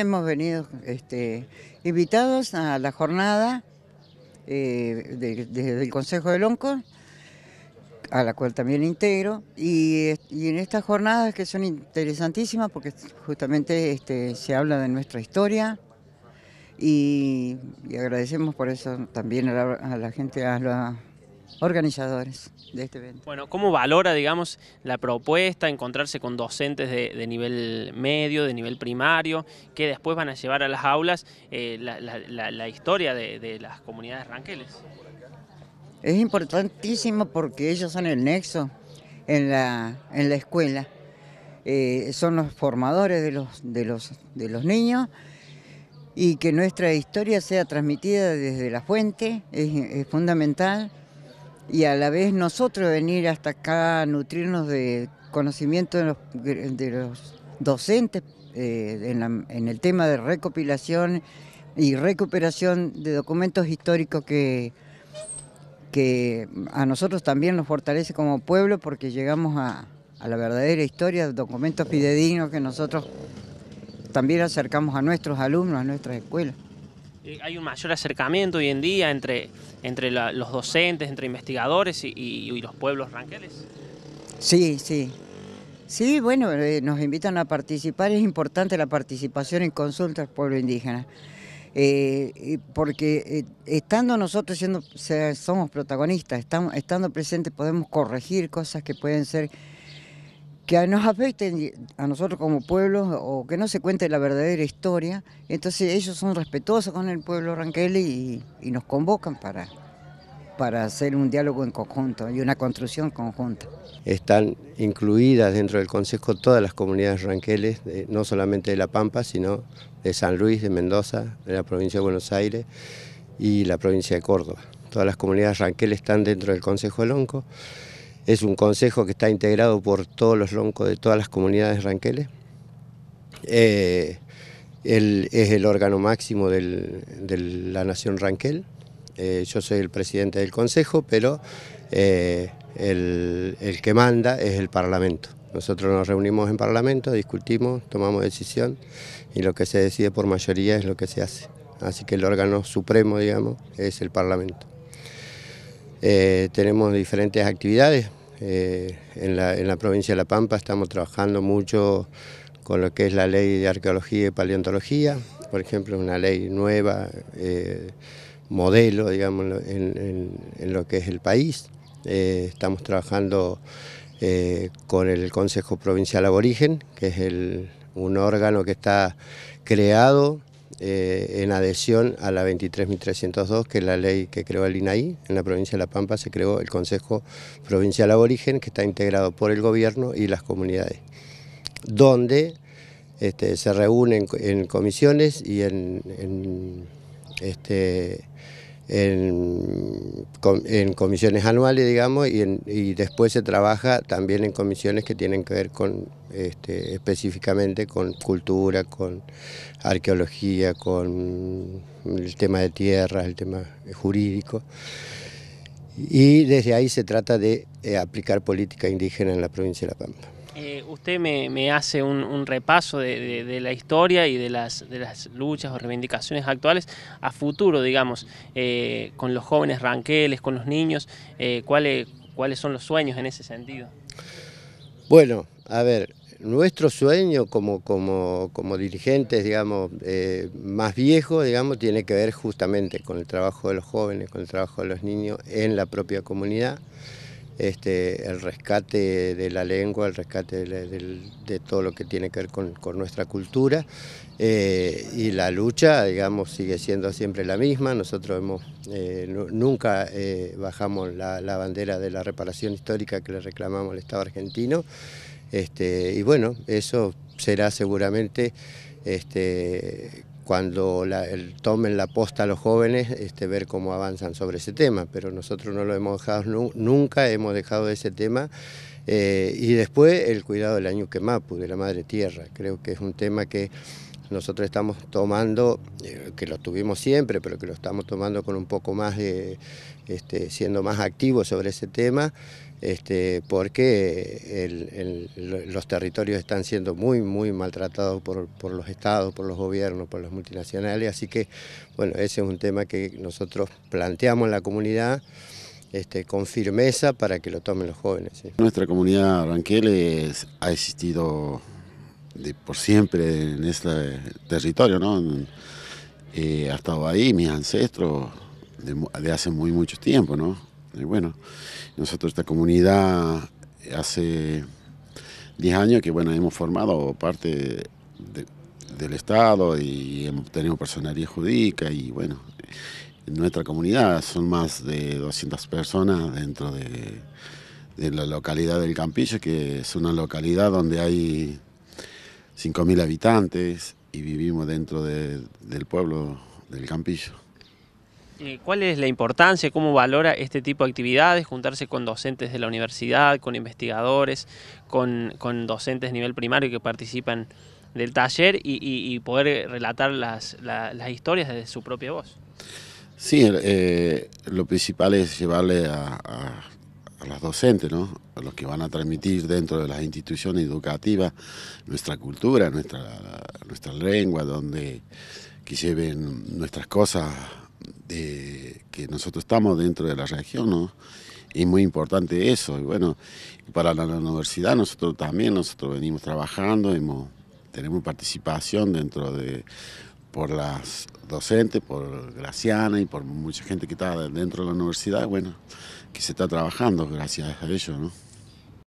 Hemos venido este, invitados a la jornada eh, de, del Consejo del Onco, a la cual también integro, y, y, en estas jornadas que son interesantísimas porque justamente este, se habla de nuestra historia y, agradecemos por eso también a la, a la gente, a, la, organizadores de este evento. Bueno, ¿cómo valora, digamos, la propuesta, encontrarse con docentes de, nivel medio, de nivel primario, que después van a llevar a las aulas eh, la, historia de, las comunidades ranqueles? Es importantísimo porque ellos son el nexo en la, en escuela. Eh, son los formadores de los, de, los, de los niños y que nuestra historia sea transmitida desde la fuente es fundamental y a la vez nosotros venir hasta acá a nutrirnos de conocimiento de los, docentes eh, en, el tema de recopilación y recuperación de documentos históricos que, que a nosotros también nos fortalece como pueblo porque llegamos a, a la verdadera historia, documentos fidedignos que nosotros también acercamos a nuestros alumnos, a nuestras escuelas. Eh, hay un mayor acercamiento hoy en día entre, entre los docentes, entre investigadores y, los pueblos ranqueles. Sí, sí. Sí, bueno, eh, nos invitan a participar, es importante la participación en consultas pueblo indígena. Eh, porque estando nosotros siendo, somos protagonistas, estando presentes podemos corregir cosas que pueden ser que nos afecten a nosotros como pueblo o que no se cuente la verdadera historia. Entonces ellos son respetuosos con el pueblo Ranquel y, nos convocan para, para hacer un diálogo en conjunto y una construcción conjunta. Están incluidas dentro del Consejo todas las comunidades ranqueles, no solamente de La Pampa, sino de San Luis, de Mendoza, de la provincia de Buenos Aires y la provincia de Córdoba. Todas las comunidades ranqueles están dentro del Consejo del Onco. Es un consejo que está integrado por todos los loncos de todas las comunidades ranqueles. Eh, él es el órgano máximo de la Nación Ranquel. Eh, yo soy el presidente del Consejo, pero eh, el, que manda es el Parlamento. Nosotros nos reunimos en Parlamento, discutimos, tomamos decisión y lo que se decide por mayoría es lo que se hace. Así que el órgano supremo, digamos, es el Parlamento. tenemos diferentes actividades, eh, en, la, provincia de La Pampa estamos trabajando mucho con lo que es la ley de arqueología y paleontología, por ejemplo, una ley nueva, eh, modelo, digamos, en, lo que es el país. Eh, estamos trabajando con el Consejo Provincial Aborigen, que es un órgano que está creado eh, en adhesión a la 23.302, que es la ley que creó el INAI. En la provincia de La Pampa se creó el Consejo Provincial Aborigen, que está integrado por el gobierno y las comunidades, donde este, se reúnen en comisiones y en, este, en en comisiones anuales, digamos, y, después se trabaja también en comisiones que tienen que ver con este, específicamente con cultura, con arqueología, con el tema de tierras, el tema jurídico. Y desde ahí se trata de eh, aplicar política indígena en la provincia de La Pampa usted me, hace un, repaso de, la historia y de las, de las luchas o reivindicaciones actuales a futuro, digamos, eh, con los jóvenes ranqueles, con los niños, eh, ¿cuáles, cuáles son los sueños en ese sentido. Bueno, a ver, nuestro sueño como, como, dirigentes, digamos, eh, más viejos, digamos, tiene que ver justamente con el trabajo de los jóvenes, con el trabajo de los niños en la propia comunidad. Este, el rescate de la lengua, el rescate de, todo lo que tiene que ver con, nuestra cultura. Eh, y la lucha, digamos, sigue siendo siempre la misma. Nosotros hemos, eh, nunca eh, bajamos la, bandera de la reparación histórica que le reclamamos al Estado argentino. Este, y bueno, eso será seguramente este, cuando el, tomen la posta los jóvenes, este, ver cómo avanzan sobre ese tema, pero nosotros no lo hemos dejado, nunca hemos dejado ese tema. Eh, y después el cuidado del año Mapu de la madre tierra, creo que es un tema que nosotros estamos tomando, eh, que lo tuvimos siempre, pero que lo estamos tomando con un poco más de, este, siendo más activos sobre ese tema, este, porque los territorios están siendo muy, muy maltratados por, por, los estados, por los gobiernos, por los multinacionales, así que, bueno, ese es un tema que nosotros planteamos en la comunidad. Este, con firmeza para que lo tomen los jóvenes. Nuestra comunidad Ranqueles ha existido de por siempre en este territorio, ¿no? Eh, ha estado ahí mis ancestros de, hace muy mucho tiempo, ¿no? Y bueno, nosotros esta comunidad hace 10 años que, bueno, hemos formado parte del Estado y hemos tenido personalidad jurídica y, bueno, en nuestra comunidad son más de 200 personas dentro de la localidad del Campillo, que es una localidad donde hay 5.000 habitantes y vivimos dentro del pueblo del Campillo. Eh, ¿Cuál es la importancia, cómo valora este tipo de actividades, juntarse con docentes de la universidad, con investigadores, con, docentes de nivel primario que participan del taller y, poder relatar las, historias desde su propia voz? Sí, eh, lo principal es llevarle a a los docentes, ¿no? a los que van a transmitir dentro de las instituciones educativas nuestra cultura, nuestra, nuestra lengua, donde que lleven nuestras cosas que nosotros estamos dentro de la región, ¿no? Y muy importante eso, y bueno, para la universidad nosotros también, nosotros venimos trabajando, hemos, tenemos participación dentro de por las docentes, por Graciana y por mucha gente que está dentro de la universidad, bueno, que se está trabajando gracias a ellos, ¿no?